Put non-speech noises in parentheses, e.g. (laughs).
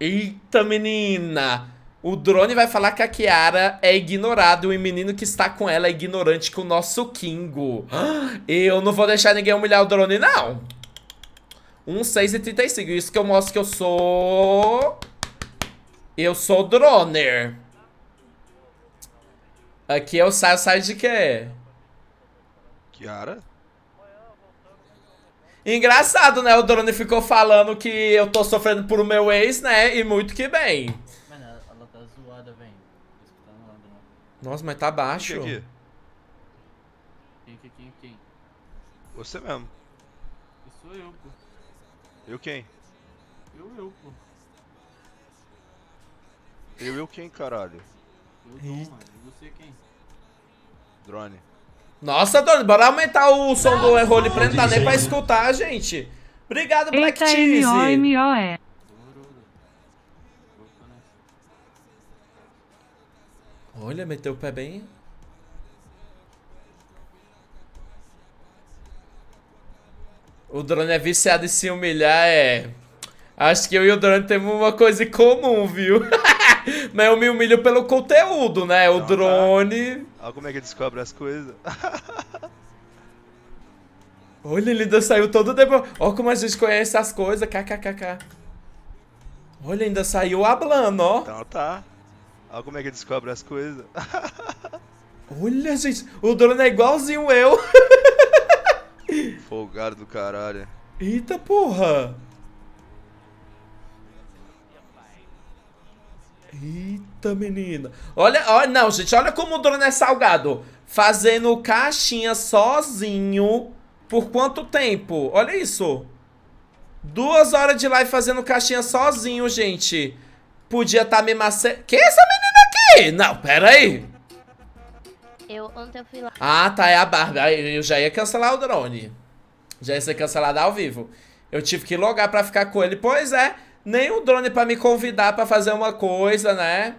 Eita, menina! O drone vai falar que a Kiara é ignorada e o menino que está com ela é ignorante com o nosso Kingo. (gasps) Eu não vou deixar ninguém humilhar o drone, não. 1, e 35. Isso que eu mostro que eu sou... Eu sou droner. Aqui eu é saio, saio de quê? Kiara? Engraçado, né? O Drone ficou falando que eu tô sofrendo por o meu ex, né? E muito que bem. Mano, ela tá zoada, velho. Tá né? Nossa, mas tá baixo. Quem, é aqui? quem, é quem, quem? Você mesmo. Eu sou eu, pô. Eu quem? Eu, eu, pô. Eu, eu quem, caralho? Eu, Dom, mano. E você quem? Drone. Nossa, Doni, bora aumentar o som não, do Errole pra tá não tá nem pra escutar, gente. Obrigado, Black Eita, Cheese. M-O-M-O-E. É. Olha, meteu o pé bem. O drone é viciado em se humilhar, é. Acho que eu e o drone temos uma coisa em comum, viu? (laughs) Mas eu me humilho pelo conteúdo, né? O não, tá. drone. Tá. Olha como é que descobre as coisas. (laughs) Olha, ele ainda saiu todo depois. Olha como a gente conhece as coisas. KKKK. Olha, ainda saiu hablando, ó. Então tá. Olha como é que descobre as coisas. (laughs) Olha, gente. O drone é igualzinho eu. Folgado do caralho. Eita porra. Eita, menina. Olha, olha, não, gente, olha como o drone é salgado. Fazendo caixinha sozinho. Por quanto tempo? Olha isso. Duas horas de live fazendo caixinha sozinho, gente. Podia estar tá me macetando. Que essa menina aqui? Não, pera aí. Eu, ontem eu fui lá. Ah, tá, é a Barbie. Eu já ia cancelar o drone. Já ia ser cancelado ao vivo. Eu tive que logar pra ficar com ele. Pois é nem o drone para me convidar para fazer uma coisa, né?